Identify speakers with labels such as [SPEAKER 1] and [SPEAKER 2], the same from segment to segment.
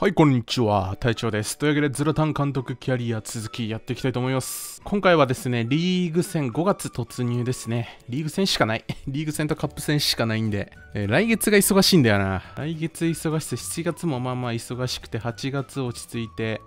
[SPEAKER 1] はい、こんにちは。隊長です。というわけで、ズラタン監督キャリア続きやっていきたいと思います。今回はですね、リーグ戦5月突入ですね。リーグ戦しかない。リーグ戦とカップ戦しかないんで、えー、来月が忙しいんだよな。来月忙しくて、7月もまあまあ忙しくて、8月落ち着いて、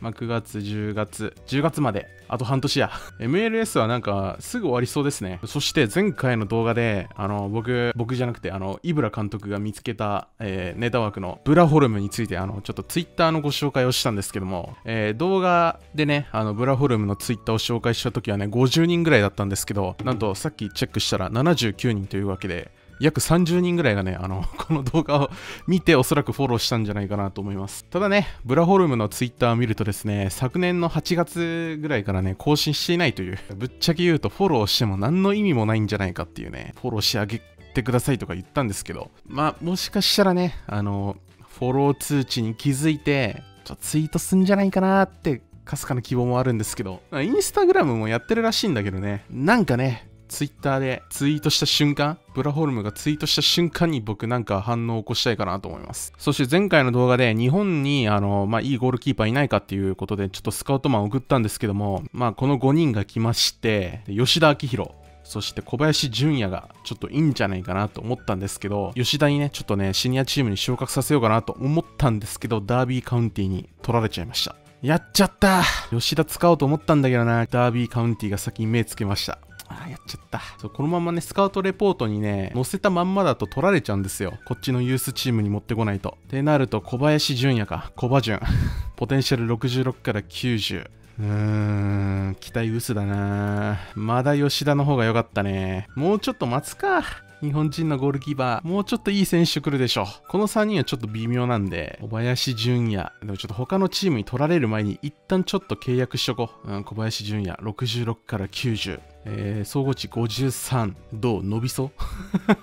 [SPEAKER 1] まあ、9月、10月、10月まで、あと半年や。MLS はなんか、すぐ終わりそうですね。そして前回の動画で、あの、僕、僕じゃなくて、あの、イブラ監督が見つけた、えー、ネタ枠のブラホルムについて、あの、ちょっと Twitter のご紹介をしたんですけども、えー、動画でね、あの、ブラホルムの Twitter を紹介した時はね、50人ぐらいだったんですけど、なんとさっきチェックしたら79人というわけで、約30人ぐらいがね、あの、この動画を見ておそらくフォローしたんじゃないかなと思います。ただね、ブラホルムの twitter を見るとですね、昨年の8月ぐらいからね、更新していないという、ぶっちゃけ言うとフォローしても何の意味もないんじゃないかっていうね、フォローしてあげてくださいとか言ったんですけど、まあ、もしかしたらね、あの、フォロー通知に気づいて、ちょツイートすんじゃないかなってかすかな希望もあるんですけど、インスタグラムもやってるらしいんだけどね、なんかね、ツイッターでツイートした瞬間、ブラホルムがツイートした瞬間に僕なんか反応を起こしたいかなと思います。そして前回の動画で日本にあの、まあ、いいゴールキーパーいないかっていうことでちょっとスカウトマン送ったんですけども、まあ、この5人が来まして、吉田明宏、そして小林純也がちょっといいんじゃないかなと思ったんですけど、吉田にね、ちょっとね、シニアチームに昇格させようかなと思ったんですけど、ダービーカウンティに取られちゃいました。やっちゃった吉田使おうと思ったんだけどな、ダービーカウンティが先に目つけました。やっちゃったそうこのままねスカウトレポートにね載せたまんまだと取られちゃうんですよこっちのユースチームに持ってこないとってなると小林純也か小葉純 ポテンシャル66から90うーん、期待薄だなまだ吉田の方が良かったね。もうちょっと待つか。日本人のゴールキーパー、もうちょっといい選手来るでしょ。この3人はちょっと微妙なんで、小林淳也、でもちょっと他のチームに取られる前に、一旦ちょっと契約しとこう。うん、小林淳也、66から90。えー、総合値53、どう伸びそう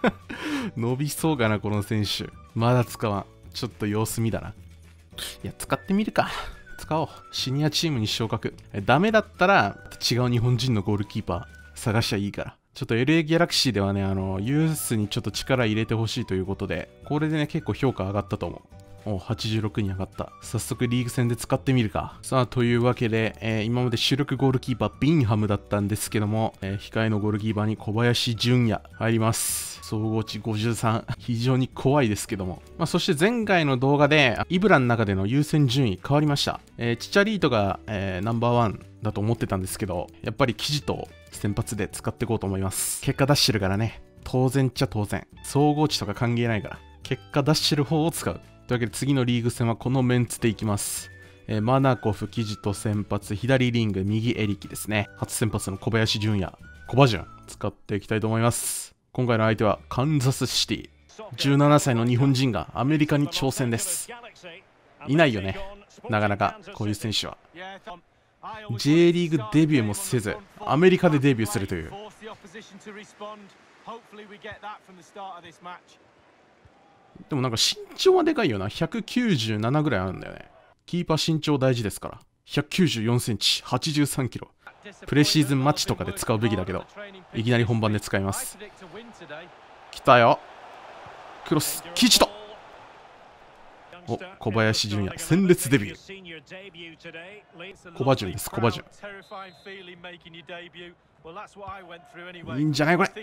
[SPEAKER 1] 伸びそうかな、この選手。まだ使わん。ちょっと様子見だな。いや、使ってみるか。使おう。シニアチームに昇格。ダメだったら、違う日本人のゴールキーパー探しちゃいいから。ちょっと LA ギャラクシーではね、あの、ユースにちょっと力入れてほしいということで、これでね、結構評価上がったと思う。お86に上がった早速リーグ戦で使ってみるかさあというわけで、えー、今まで主力ゴールキーパービンハムだったんですけども、えー、控えのゴールキーパーに小林淳也入ります総合値53非常に怖いですけども、まあ、そして前回の動画でイブラの中での優先順位変わりました、えー、チチャリートが、えナンバーワンだと思ってたんですけどやっぱり記事と先発で使っていこうと思います結果出してるからね当然っちゃ当然総合値とか関係ないから結果出してる方を使うというわけで次のリーグ戦はこのメンツでいきます。えー、マナコフ、キジト先発、左リング、右エリキですね。初先発の小林淳也、小葉純、使っていきたいと思います。今回の相手はカンザスシティ。17歳の日本人がアメリカに挑戦です。いないよね。なかなかこういう選手は。J リーグデビューもせず、アメリカでデビューするという。でもなんか身長はでかいよな。197ぐらいあるんだよね。キーパー身長大事ですから。194センチ、83キロ。プレシーズンマッチとかで使うべきだけど、いきなり本番で使います。来たよ。クロス、キチトお小林純也、鮮烈デビュー。小林ジです、コバジいいんじゃないこれで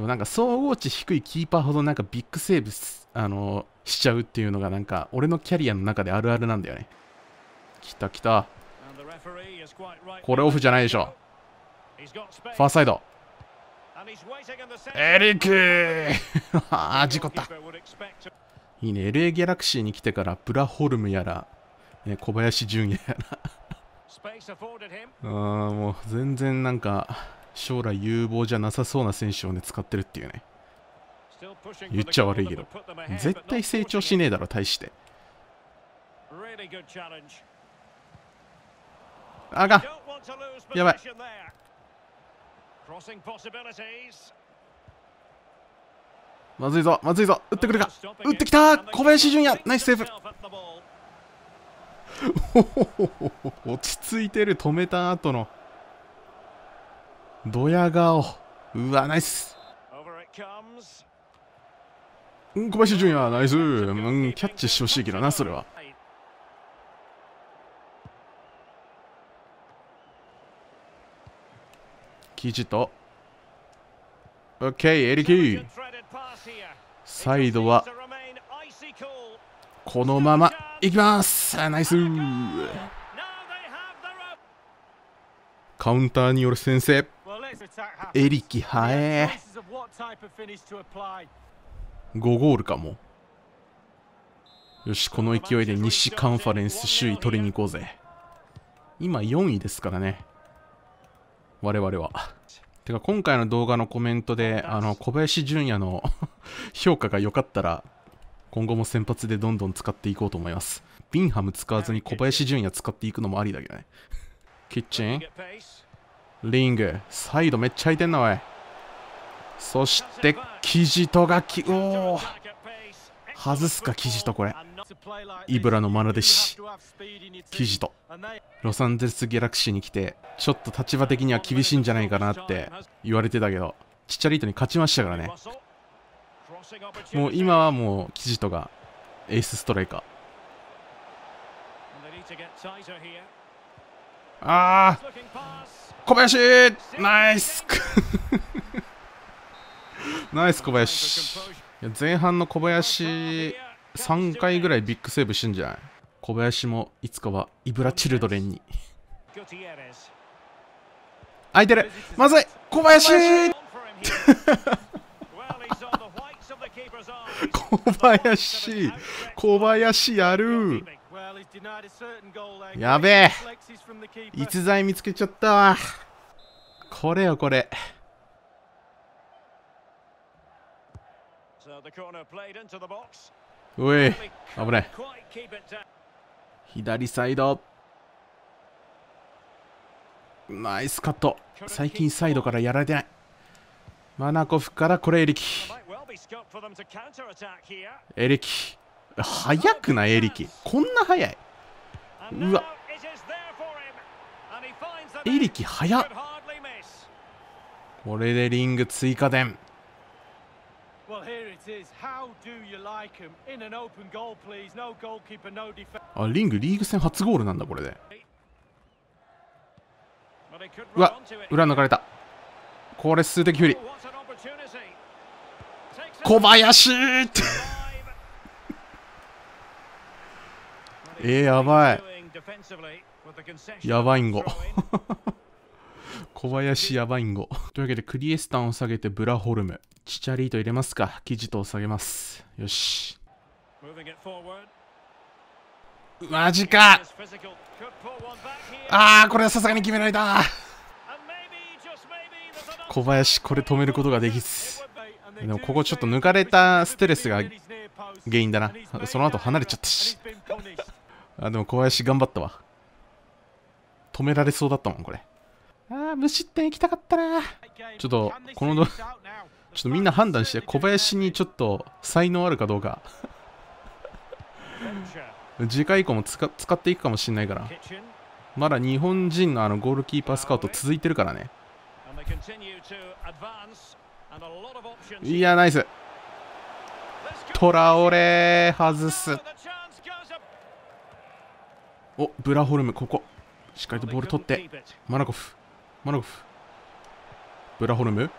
[SPEAKER 1] もなんか総合値低いキーパーほどなんかビッグセーブあのー、しちゃうっていうのがなんか俺のキャリアの中であるあるなんだよねきたきた
[SPEAKER 2] これオフじゃないでしょ
[SPEAKER 1] ファーサイドエリックああ事故ったいいね LA ギャラクシーに来てからブラホルムやら、ね、小林純也やらもう全然なんか将来有望じゃなさそうな選手をね使ってるっていうね言っちゃ悪いけど絶対成長しねえだろ大してあかんやばいまずいぞまずいぞ打ってくるか打ってきた小林純也ナイスセーフ 落ち着いてる止めた後のドヤ顔うわナイスうん小林純也ナイスうんキャッチしてほしいけどなそれはキジとケーエリキサイドはこのままいきますナイスカウンターによる先制エリキハエ5ゴールかもよしこの勢いで西カンファレンス首位取りに行こうぜ今4位ですからね我々はてか今回の動画のコメントであの小林純也の 評価が良かったら今後も先発でどんどん使っていこうと思います。ビンハム使わずに小林純也使っていくのもありだけどね。キッチン、リング、サイドめっちゃ空いてんな、おい。そして、キジトがき、おお外すか、キジト、これ。イブラの愛弟子、キジト。ロサンゼルス・ギャラクシーに来て、ちょっと立場的には厳しいんじゃないかなって言われてたけど、ちっちゃリートに勝ちましたからね。もう今はもうキジトがエースストライカーあー小林ナイス ナイス小林前半の小林3回ぐらいビッグセーブしてんじゃない小林もいつかはイブラチルドレンに空いてるまずい小林 小林小林やるやべえ逸材見つけちゃったわこれよこれおい危ない左サイドナイスカット最近サイドからやられてないマナコフからこれエリキエリキ早くなエリキこんな早いうわエリキ早これでリング追加点あリングリーグ戦初ゴールなんだこれでうわ裏抜かれたこれ数的不利小林 えー、やばい。やばいんご。小林やばいんご。というわけで、クリエスタンを下げてブラホルム。チチャリート入れますか。キジトを下げます。よし。マジかああ、これはさすがに決められた小林、これ止めることができず。でもここちょっと抜かれたステレスが原因だなその後離れちゃったしあでも小林頑張ったわ止められそうだったもんこれああ無失点行きたかったなちょっとこのどちょっとみんな判断して小林にちょっと才能あるかどうか次回以降も使使っていくかもしれないからまだ日本人のあのゴールキーパースカウト続いてるからねいやナイストラオレ外すおブラホルムここしっかりとボール取ってマナコフマナコフブラホルム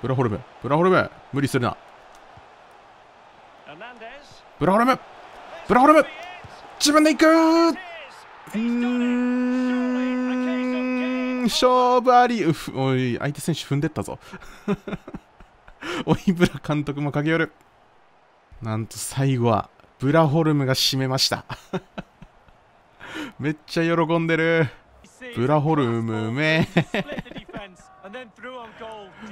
[SPEAKER 1] ブラホルムブラホルム無理するなブラホルムブラホルム自分で行くうーん勝負あり、うおい、相手選手踏んでったぞ。おい、ブラ監督も駆け寄る。なんと最後は、ブラホルムが締めました。めっちゃ喜んでる。ブラホルムめ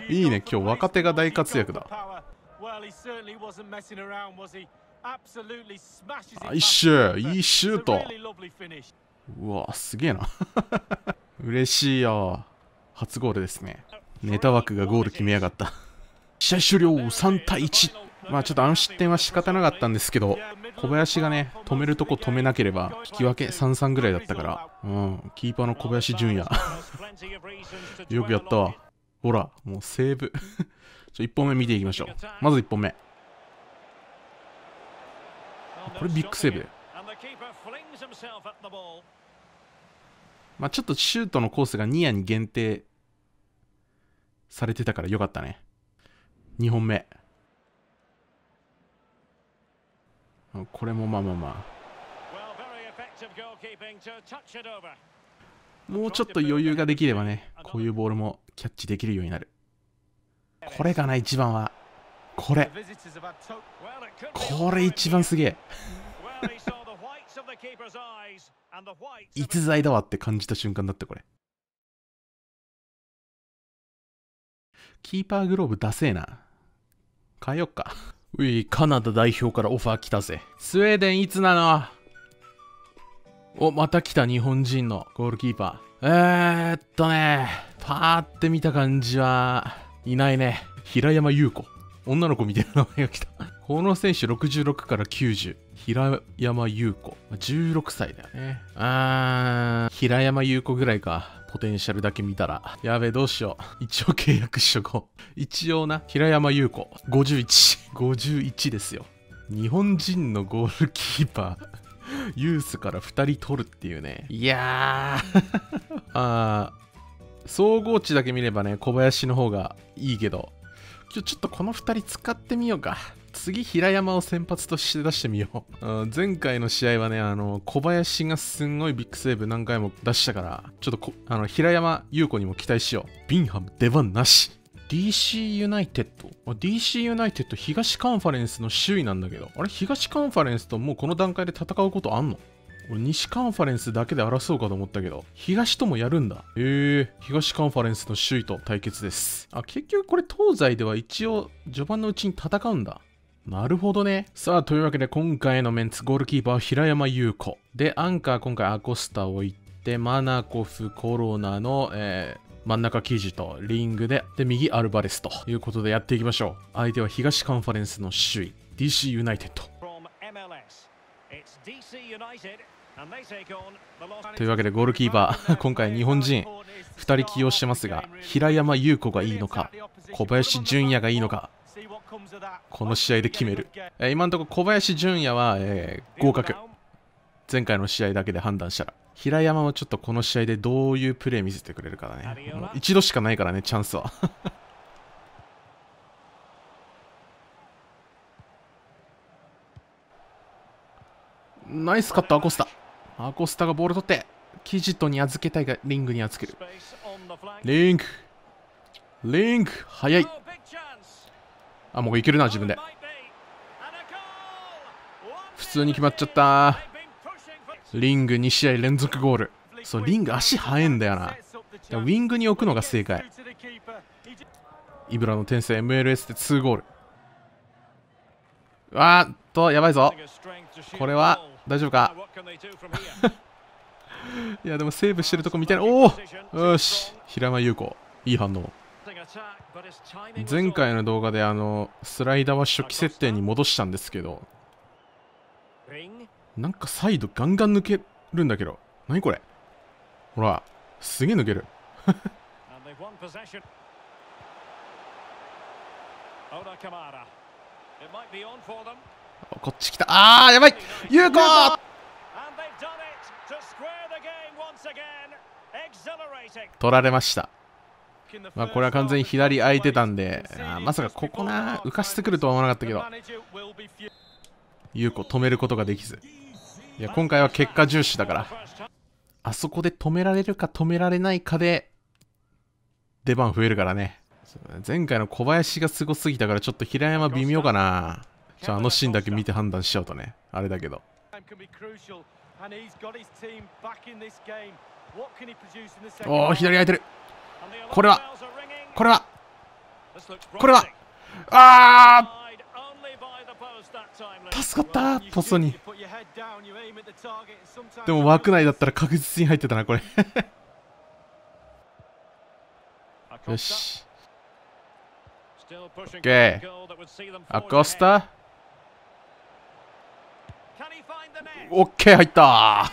[SPEAKER 1] いいね、今日若手が大活躍だ。あ、一周、いいシュート。うわ、すげえな嬉しいよ初ゴールですねネタ枠がゴール決めやがった試合終了3対1まあちょっとあの失点は仕方なかったんですけど小林がね止めるとこ止めなければ引き分け33ぐらいだったからうんキーパーの小林純也 よくやったわほらもうセーブ ちょ1本目見ていきましょうまず1本目これビッグセーブまあ、ちょっとシュートのコースがニアに限定されてたからよかったね。2本目。これもまあまあまあ。もうちょっと余裕ができればね、こういうボールもキャッチできるようになる。これかな、一番は。これ。これ一番すげえ。逸材だわって感じた瞬間だったこれキーパーグローブダセえな変えよっかういカナダ代表からオファー来たぜスウェーデンいつなのおまた来た日本人のゴールキーパーえー、っとねパーって見た感じはいないね平山優子女の子みたいな名前が来たこの選手66から90平山優子。16歳だよね。あー、平山優子ぐらいか。ポテンシャルだけ見たら。やべえ、どうしよう。一応契約しとこう。一応な、平山優子。51。51ですよ。日本人のゴールキーパー。ユースから2人取るっていうね。いやーあー、総合値だけ見ればね、小林の方がいいけど、ちょ、ちょっとこの2人使ってみようか。次、平山を先発として出してみよう。前回の試合はね、あの、小林がすんごいビッグセーブ何回も出したから、ちょっとあの平山優子にも期待しよう。ビンハム出番なし。DC ユナイテッド。DC ユナイテッド東カンファレンスの首位なんだけど、あれ東カンファレンスともうこの段階で戦うことあんの西カンファレンスだけで争うかと思ったけど、東ともやるんだ。へえ、東カンファレンスの首位と対決です。あ、結局これ東西では一応序盤のうちに戦うんだ。なるほどね。さあ、というわけで今回のメンツ、ゴールキーパー平山優子。で、アンカー今回アコスタを置いて、マナコフ、コロナの、えー、真ん中記事とリングで、で、右アルバレスということでやっていきましょう。相手は東カンファレンスの首位、DC ユナイテッド。というわけでゴールキーパー、今回日本人2人起用してますが、平山優子がいいのか、小林純也がいいのか、この試合で決める、え今のところ小林純也は、えー、合格前回の試合だけで判断したら平山はちょっとこの試合でどういうプレー見せてくれるかだね一度しかないからねチャンスは ナイスカットアコスタアコスタがボール取ってキジトに預けたいがリングに預けるリンクリンク早いあ、もういけるな、自分で。普通に決まっちゃった。リング2試合連続ゴール。そう、リング足速いんだよな。ウィングに置くのが正解。イブラの転生 MLS で2ゴール。うわーっと、やばいぞ。これは、大丈夫か いや、でもセーブしてるとこ見たいな。おおよし。平間優子。いい反応。前回の動画であのスライダーは初期設定に戻したんですけどなんかサイドガンガン抜けるんだけど何これほらすげえ抜ける こっち来たあーやばい有効取られましたまあ、これは完全に左空いてたんで、あまさかここな、浮かしてくるとは思わなかったけど、優子止めることができず。いや、今回は結果重視だから。あそこで止められるか止められないかで、出番増えるからね。前回の小林がすごすぎたから、ちょっと平山微妙かな。じゃあ、あのシーンだけ見て判断しちゃうとね。あれだけど。おお、左空いてる。これはこれはこれはあー助かったポストにでも枠内だったら確実に入ってたなこれ よしオッケーアコスタオッケー入った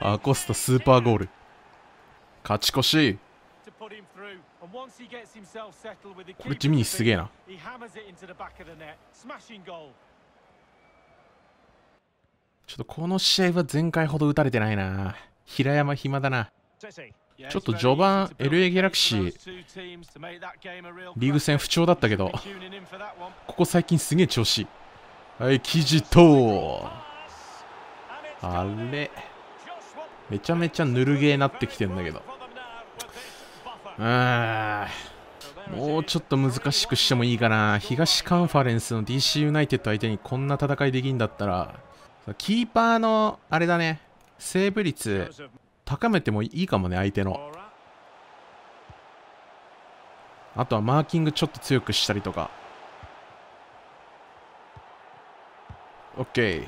[SPEAKER 1] アコスタスーパーゴール勝ち越しこれ地味にすげえな。ちょっとこの試合は前回ほど打たれてないな。平山暇だな。ちょっと序盤 LA ギャラクシーリーグ戦不調だったけどここ最近すげえ調子はいキジトあれめちゃめちゃぬるゲーなってきてんだけどうん。もうちょっと難しくしてもいいかな。東カンファレンスの DC ユナイテッド相手にこんな戦いできんだったら、キーパーの、あれだね、セーブ率高めてもいいかもね、相手の。あとはマーキングちょっと強くしたりとか。OK。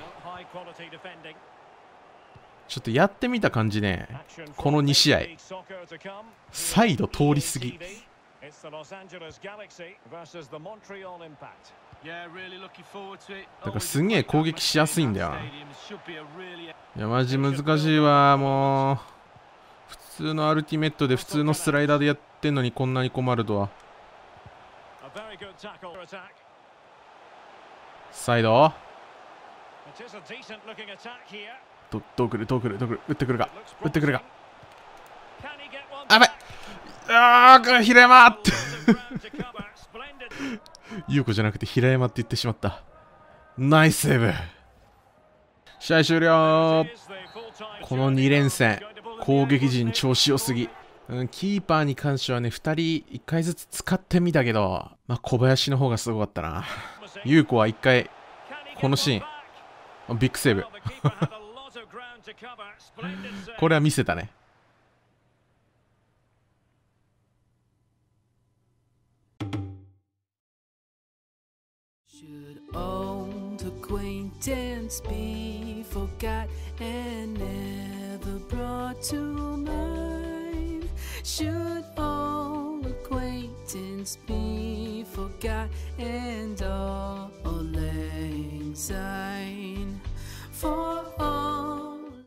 [SPEAKER 1] ちょっとやってみた感じね、この2試合、サイド通りすぎ。だからすげえ攻撃しやすいんだよいやマジ難しいわもう普通のアルティメットで普通のスライダーでやってんのにこんなに困るとはサイドど、どうくるどうくるどうくる打ってくるか打ってくるかやばいあーこれ平山って 優子じゃなくて平山って言ってしまったナイスセーブ試合終了この2連戦攻撃陣調子良すぎ、うん、キーパーに関してはね2人1回ずつ使ってみたけど、まあ、小林の方がすごかったな優子は1回このシーンビッグセーブこれは見せたね。